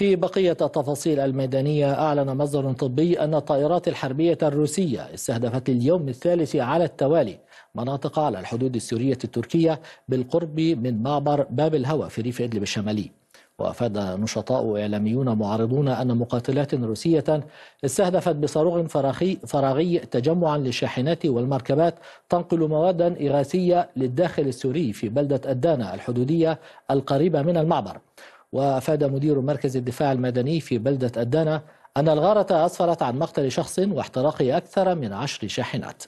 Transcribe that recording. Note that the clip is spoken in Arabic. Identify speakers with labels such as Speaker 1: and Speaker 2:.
Speaker 1: في بقية التفاصيل الميدانية أعلن مصدر طبي أن الطائرات الحربية الروسية استهدفت اليوم الثالث على التوالي مناطق على الحدود السورية التركية بالقرب من معبر باب الهوى في ريف إدلب الشمالي وأفاد نشطاء إعلاميون معارضون أن مقاتلات روسية استهدفت بصاروخ فراغي, فراغي تجمعا للشاحنات والمركبات تنقل موادا إغاثية للداخل السوري في بلدة الدانة الحدودية القريبة من المعبر وافاد مدير مركز الدفاع المدني في بلده الدانه ان الغاره اسفرت عن مقتل شخص واحتراق اكثر من عشر شاحنات